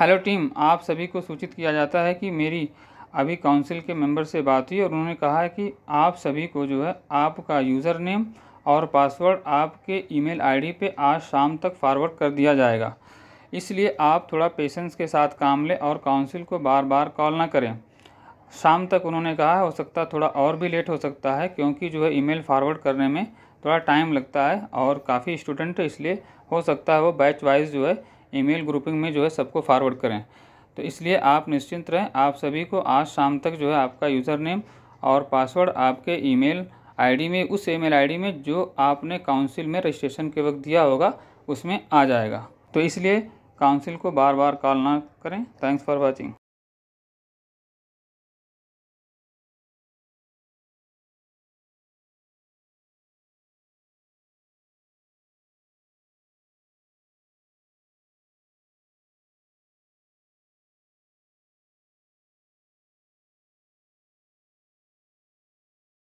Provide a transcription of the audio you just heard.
hello team आप सभी को सूचित किया जाता है कि मेरी अभी काउंसिल के मेंबर से बात हुई और उन्होंने कहा है कि आप सभी को जो है आपका यूज़र नेम और पासवर्ड आपके ईमेल आईडी पे आज शाम तक फॉरवर्ड कर दिया जाएगा इसलिए आप थोड़ा पेशेंस के साथ काम लें और काउंसिल को बार बार कॉल ना करें शाम तक उन्होंने कहा हो सकता थोड़ा और भी लेट हो सकता है क्योंकि जो है ईमेल फॉरवर्ड करने में थोड़ा टाइम लगता है और काफ़ी स्टूडेंट इसलिए हो सकता है वो बैच वाइज जो है ईमेल ग्रुपिंग में जो है सबको फॉरवर्ड करें तो इसलिए आप निश्चिंत रहें आप सभी को आज शाम तक जो है आपका यूज़र नेम और पासवर्ड आपके ईमेल आईडी में उस ईमेल आईडी में जो आपने काउंसिल में रजिस्ट्रेशन के वक्त दिया होगा उसमें आ जाएगा तो इसलिए काउंसिल को बार बार कॉल ना करें थैंक्स फॉर वॉचिंग